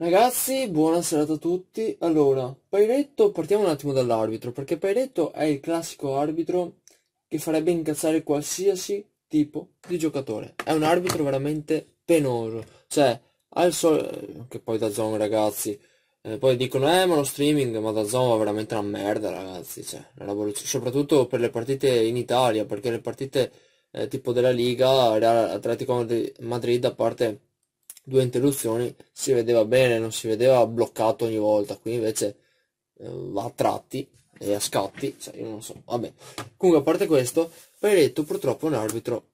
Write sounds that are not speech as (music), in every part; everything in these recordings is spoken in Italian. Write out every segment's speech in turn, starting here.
Ragazzi, buona serata a tutti. Allora, Pairetto, partiamo un attimo dall'arbitro, perché Pairetto è il classico arbitro che farebbe incazzare qualsiasi tipo di giocatore. È un arbitro veramente penoso. Cioè, al solito... che poi da zone ragazzi... Eh, poi dicono, eh, ma lo streaming, ma da zone va veramente una merda, ragazzi. Cioè, una soprattutto per le partite in Italia, perché le partite eh, tipo della Liga, Real Atletico Madrid, a parte due interruzioni si vedeva bene, non si vedeva bloccato ogni volta, qui invece eh, va a tratti e a scatti, cioè io non so, vabbè. Comunque a parte questo, Pairetto purtroppo è un arbitro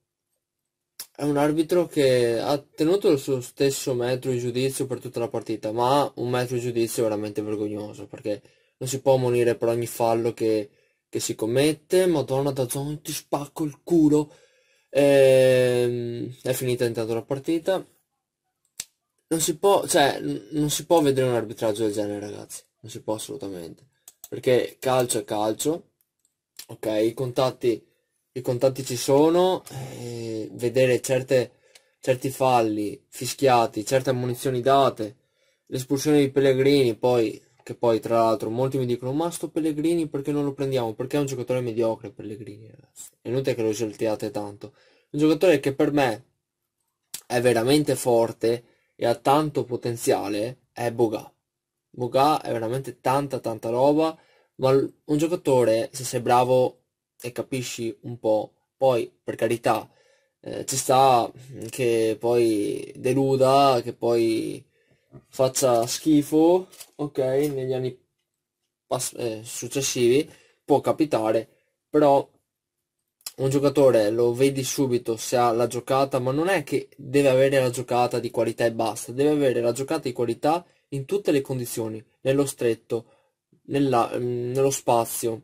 è un arbitro che ha tenuto il suo stesso metro di giudizio per tutta la partita, ma un metro di giudizio veramente vergognoso, perché non si può monire per ogni fallo che, che si commette, Madonna da zone ti spacco il culo, e, ehm, è finita intanto la partita, non si può, cioè, non si può vedere un arbitraggio del genere, ragazzi. Non si può assolutamente. Perché calcio è calcio, ok? I contatti, i contatti ci sono, eh, vedere certe, certi falli fischiati, certe ammonizioni date, l'espulsione di Pellegrini, poi, che poi tra l'altro molti mi dicono, ma sto Pellegrini perché non lo prendiamo? Perché è un giocatore mediocre Pellegrini, ragazzi. È inutile che lo esaltiate tanto. Un giocatore che per me è veramente forte e ha tanto potenziale è Boga. Boga è veramente tanta tanta roba, ma un giocatore se sei bravo e capisci un po', poi per carità eh, ci sta che poi deluda, che poi faccia schifo, ok, negli anni pass- eh, successivi può capitare, però un giocatore lo vedi subito se ha la giocata, ma non è che deve avere la giocata di qualità e basta, deve avere la giocata di qualità in tutte le condizioni, nello stretto, nella, mm, nello spazio,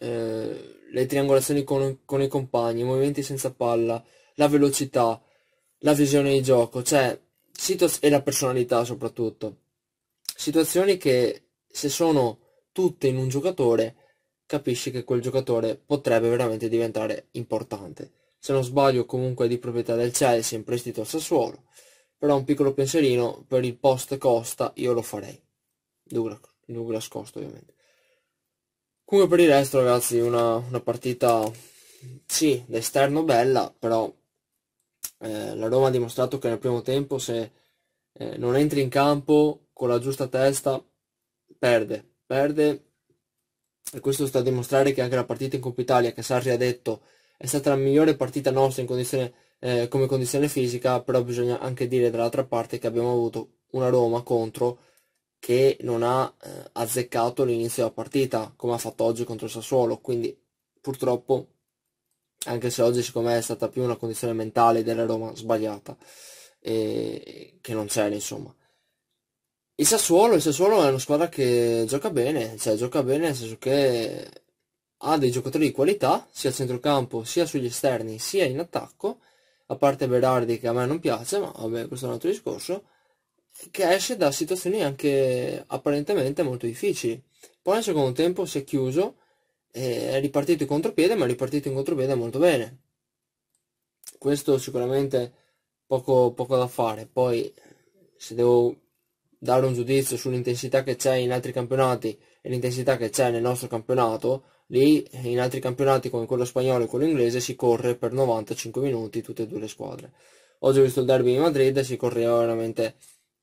eh, le triangolazioni con, con, i compagni, i movimenti senza palla, la velocità, la visione di gioco, cioè, e la personalità soprattutto. Situazioni che se sono tutte in un giocatore capisci che quel giocatore potrebbe veramente diventare importante. Se non sbaglio comunque è di proprietà del Chelsea in prestito al Sassuolo, però un piccolo pensierino per il post Costa io lo farei. Douglas, Douglas Costa ovviamente. Comunque per il resto ragazzi una, una partita sì, d'esterno bella, però eh, la Roma ha dimostrato che nel primo tempo se eh, non entri in campo con la giusta testa perde, perde e questo sta a dimostrare che anche la partita in Coppa Italia che Sarri ha detto è stata la migliore partita nostra condizione, eh, come condizione fisica però bisogna anche dire dall'altra parte che abbiamo avuto una Roma contro che non ha eh, azzeccato l'inizio della partita come ha fatto oggi contro il Sassuolo quindi purtroppo anche se oggi siccome è stata più una condizione mentale della Roma sbagliata eh, che non c'era insomma il Sassuolo, il Sassuolo è una squadra che gioca bene, cioè gioca bene nel senso che ha dei giocatori di qualità, sia a centrocampo, sia sugli esterni, sia in attacco, a parte Berardi che a me non piace, ma vabbè questo è un altro discorso, che esce da situazioni anche apparentemente molto difficili. Poi nel secondo tempo si è chiuso, è ripartito in contropiede, ma è ripartito in contropiede molto bene. Questo sicuramente poco, poco da fare. Poi se devo dare un giudizio sull'intensità che c'è in altri campionati e l'intensità che c'è nel nostro campionato, lì in altri campionati come quello spagnolo e quello inglese si corre per 95 minuti tutte e due le squadre. Oggi ho visto il derby di Madrid e si correva veramente...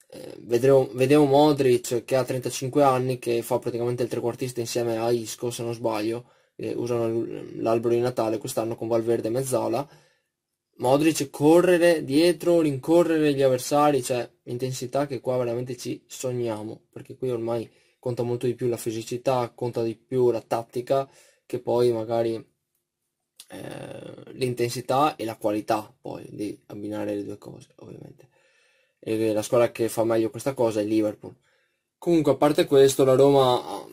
Eh, vedremo, vedevo Modric che ha 35 anni, che fa praticamente il trequartista insieme a Isco, se non sbaglio, usano l'albero di Natale quest'anno con Valverde e Mezzala Modric correre dietro, rincorrere gli avversari, cioè intensità che qua veramente ci sogniamo, perché qui ormai conta molto di più la fisicità, conta di più la tattica, che poi magari eh, l'intensità e la qualità, poi di abbinare le due cose ovviamente. E la squadra che fa meglio questa cosa è Liverpool. Comunque a parte questo la Roma...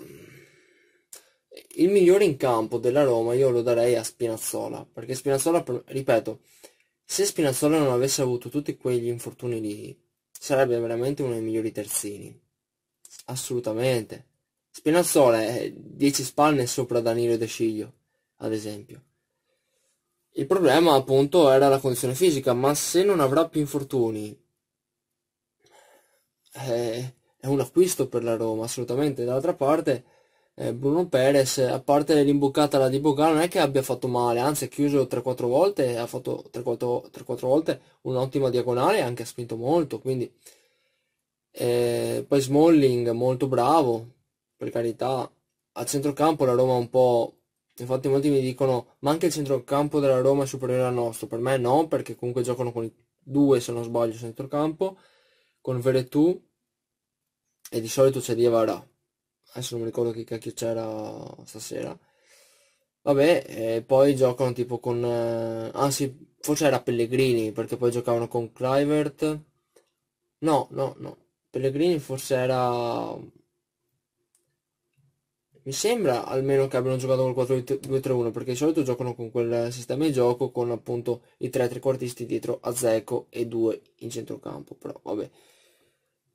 Il migliore in campo della Roma io lo darei a Spinazzola, perché Spinazzola, ripeto, se Spinazzola non avesse avuto tutti quegli infortuni lì, sarebbe veramente uno dei migliori terzini. Assolutamente. Spinazzola è 10 spalle sopra Danilo De Sciglio, ad esempio. Il problema appunto era la condizione fisica, ma se non avrà più infortuni eh, è, un acquisto per la Roma, assolutamente. D'altra parte eh, Bruno Perez, a parte l'imboccata alla di Boga, non è che abbia fatto male, anzi ha chiuso 3-4 volte, ha fatto 3-4 volte un'ottima diagonale e anche ha spinto molto, quindi eh, poi Smalling molto bravo, per carità, a centrocampo la Roma un po', infatti molti mi dicono, ma anche il centrocampo della Roma è superiore al nostro, per me no, perché comunque giocano con i due se non sbaglio centrocampo, con Veretù e di solito c'è Diavara adesso non mi ricordo che cacchio c'era stasera. Vabbè, eh, poi giocano tipo con... Eh, anzi, ah, forse era Pellegrini, perché poi giocavano con Clivert. No, no, no. Pellegrini forse era... Mi sembra almeno che abbiano giocato col 4-2-3-1, perché di solito giocano con quel sistema di gioco con appunto i tre trequartisti dietro a Zeco e due in centrocampo, però vabbè.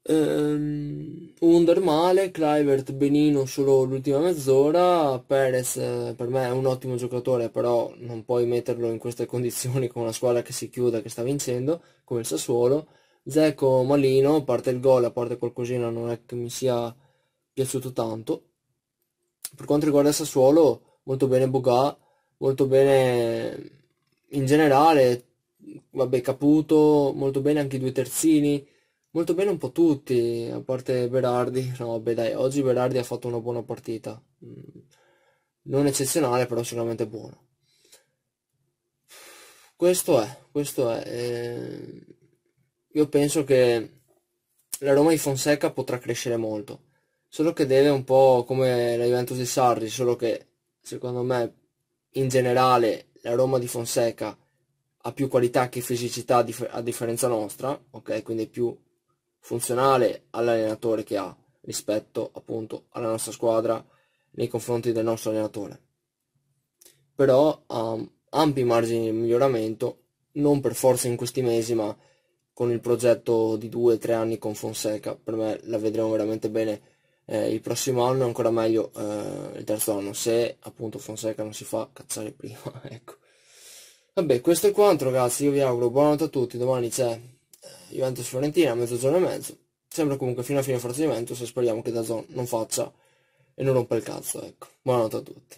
Um, Under male, Clivert benino solo l'ultima mezz'ora, Perez eh, per me è un ottimo giocatore però non puoi metterlo in queste (laughs) condizioni con una squadra che si chiuda, che sta vincendo, come il Sassuolo, Zecco malino, a parte il gol, a parte qualcosina non è che mi sia piaciuto tanto. Per quanto riguarda il Sassuolo, molto bene Bugà, molto bene in generale, vabbè Caputo, molto bene anche i due terzini, Molto bene un po' tutti, a parte Berardi. No, beh dai, oggi Berardi ha fatto una buona partita. Mm, non eccezionale, però sicuramente buona. Questo è, questo è. Eh, io penso che la Roma di Fonseca potrà crescere molto. Solo che deve un po' come la Juventus di Sarri, solo che secondo me in generale la Roma di Fonseca ha più qualità che fisicità a differenza nostra, ok? Quindi più funzionale all'allenatore che ha rispetto appunto alla nostra squadra nei confronti del nostro allenatore. Però ha um, ampi margini di miglioramento, non per forza in questi mesi, ma con il progetto di 2-3 anni con Fonseca, per me la vedremo veramente bene eh, il prossimo anno, e ancora meglio eh, il terzo anno, se appunto Fonseca non si fa cazzare prima, (laughs) ecco. Vabbè, questo è quanto ragazzi, io vi auguro buonanotte a tutti, domani c'è eh, Juventus-Fiorentina mezzogiorno e mezzo. Sembra comunque fino a fine forza Juventus e speriamo che Dazon non faccia e non rompa il cazzo, ecco. Buonanotte a tutti.